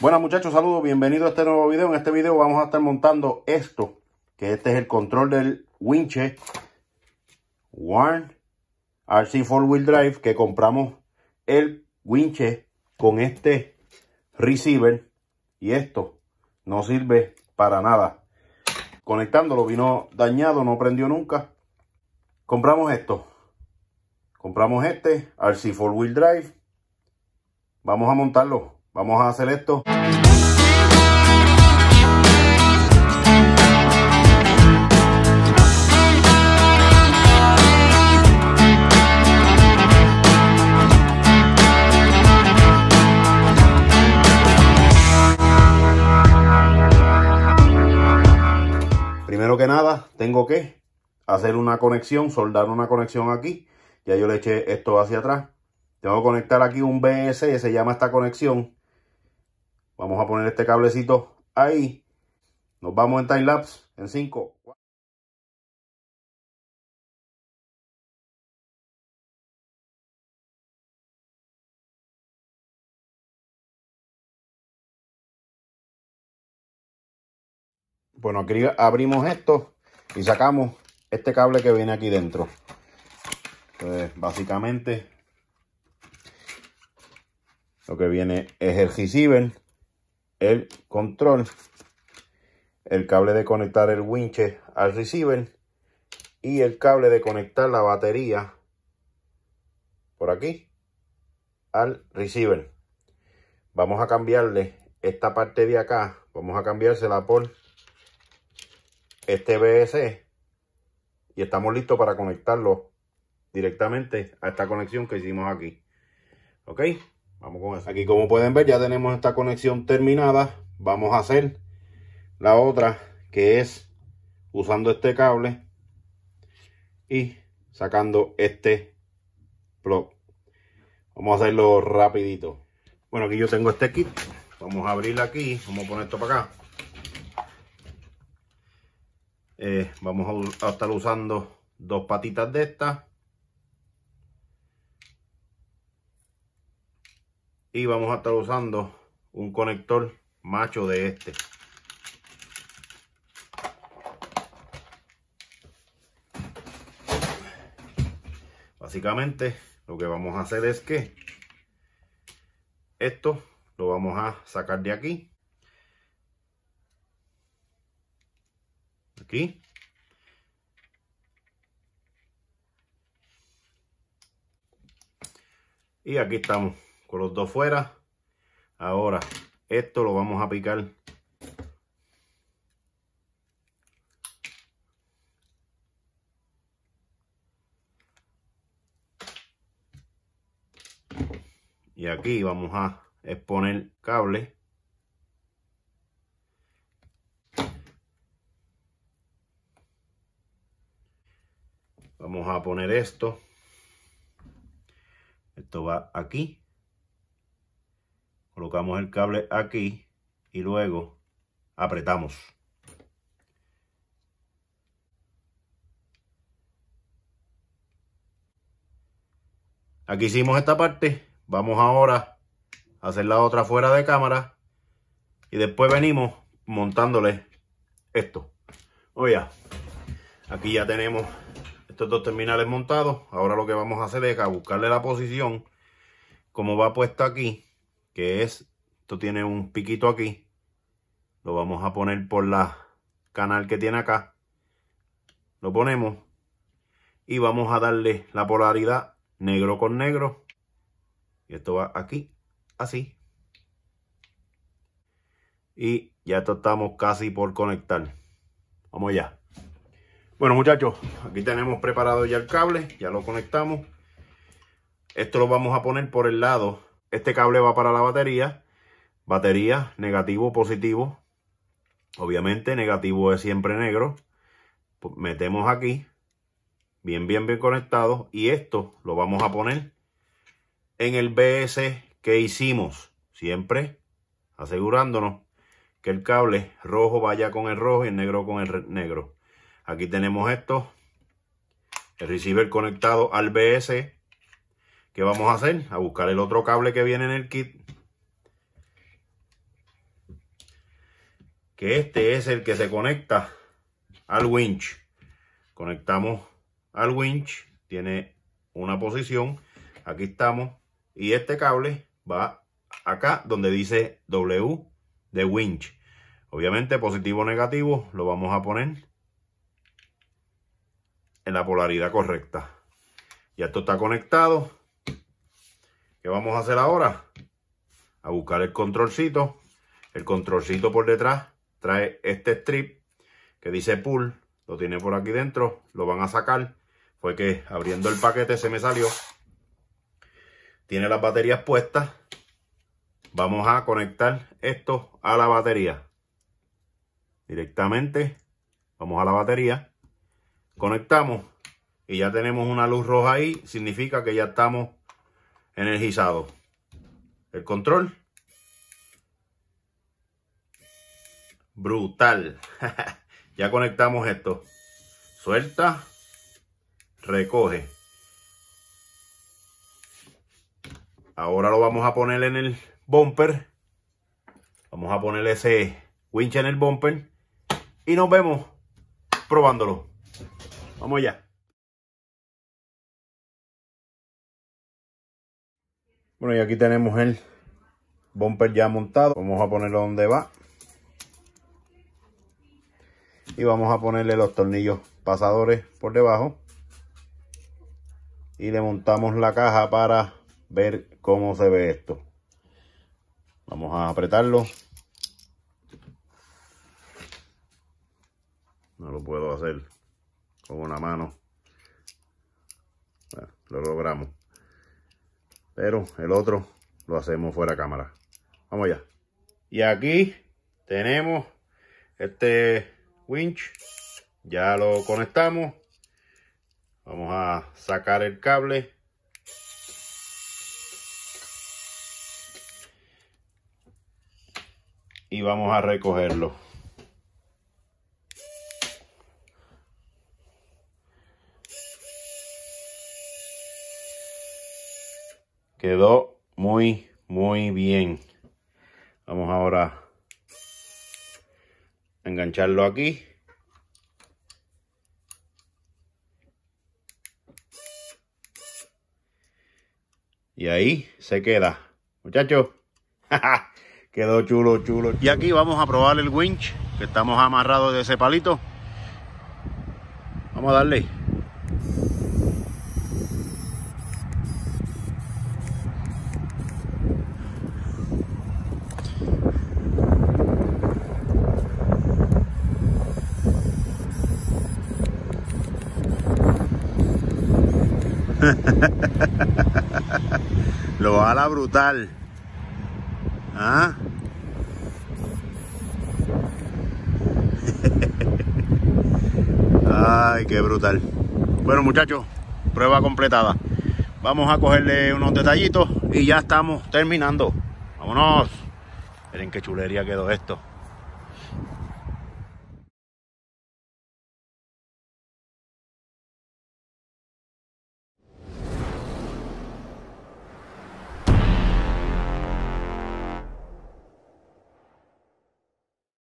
Bueno muchachos, saludos, bienvenidos a este nuevo video. En este video vamos a estar montando esto, que este es el control del Winche One RC 4 Wheel Drive, que compramos el Winche con este receiver y esto no sirve para nada. Conectándolo vino dañado, no prendió nunca. Compramos esto. Compramos este RC 4 Wheel Drive. Vamos a montarlo. Vamos a hacer esto. Primero que nada, tengo que hacer una conexión, soldar una conexión aquí. Ya yo le eché esto hacia atrás. Tengo que conectar aquí un BS, se llama esta conexión Vamos a poner este cablecito ahí. Nos vamos en timelapse en 5. Bueno, aquí abrimos esto y sacamos este cable que viene aquí dentro. Entonces, básicamente, lo que viene es el receiver el control, el cable de conectar el winche al receiver y el cable de conectar la batería por aquí al receiver. Vamos a cambiarle esta parte de acá, vamos a cambiársela por este bs y estamos listos para conectarlo directamente a esta conexión que hicimos aquí. ¿Ok? Vamos con Aquí como pueden ver ya tenemos esta conexión terminada. Vamos a hacer la otra que es usando este cable y sacando este plug. Vamos a hacerlo rapidito. Bueno, aquí yo tengo este kit. Vamos a abrirlo aquí. Vamos a poner esto para acá. Eh, vamos a estar usando dos patitas de estas y vamos a estar usando un conector macho de este básicamente lo que vamos a hacer es que esto lo vamos a sacar de aquí aquí y aquí estamos con los dos fuera. Ahora, esto lo vamos a picar. Y aquí vamos a exponer cable. Vamos a poner esto. Esto va aquí colocamos el cable aquí y luego apretamos. Aquí hicimos esta parte. Vamos ahora a hacer la otra fuera de cámara. Y después venimos montándole esto. Oye, aquí ya tenemos estos dos terminales montados. Ahora lo que vamos a hacer es buscarle la posición. Como va puesta aquí que es, esto tiene un piquito aquí, lo vamos a poner por la canal que tiene acá, lo ponemos y vamos a darle la polaridad negro con negro y esto va aquí, así. Y ya estamos casi por conectar. Vamos ya. Bueno muchachos, aquí tenemos preparado ya el cable, ya lo conectamos. Esto lo vamos a poner por el lado este cable va para la batería. Batería, negativo, positivo. Obviamente, negativo es siempre negro. Pues, metemos aquí. Bien, bien, bien conectado. Y esto lo vamos a poner en el BS que hicimos. Siempre asegurándonos que el cable rojo vaya con el rojo y el negro con el negro. Aquí tenemos esto. El receiver conectado al BS ¿Qué vamos a hacer? A buscar el otro cable que viene en el kit. Que este es el que se conecta al winch. Conectamos al winch. Tiene una posición. Aquí estamos. Y este cable va acá donde dice W de winch. Obviamente positivo o negativo lo vamos a poner en la polaridad correcta. Ya esto está conectado. ¿Qué vamos a hacer ahora? A buscar el controlcito. El controlcito por detrás trae este strip que dice pull. Lo tiene por aquí dentro. Lo van a sacar. Fue que abriendo el paquete se me salió. Tiene las baterías puestas. Vamos a conectar esto a la batería. Directamente vamos a la batería. Conectamos y ya tenemos una luz roja ahí. Significa que ya estamos energizado. El control. Brutal. ya conectamos esto. Suelta. Recoge. Ahora lo vamos a poner en el bumper. Vamos a poner ese winch en el bumper. Y nos vemos probándolo. Vamos allá. Bueno, y aquí tenemos el bumper ya montado. Vamos a ponerlo donde va. Y vamos a ponerle los tornillos pasadores por debajo. Y le montamos la caja para ver cómo se ve esto. Vamos a apretarlo. No lo puedo hacer con una mano. lo logramos. Pero el otro lo hacemos fuera de cámara. Vamos ya. Y aquí tenemos este winch. Ya lo conectamos. Vamos a sacar el cable. Y vamos a recogerlo. Quedó muy, muy bien. Vamos ahora a engancharlo aquí. Y ahí se queda. Muchachos, quedó chulo, chulo, Y aquí vamos a probar el winch, que estamos amarrados de ese palito. Vamos a darle. Lo ala brutal. ¿Ah? Ay, qué brutal. Bueno, muchachos, prueba completada. Vamos a cogerle unos detallitos y ya estamos terminando. Vámonos. Miren qué chulería quedó esto.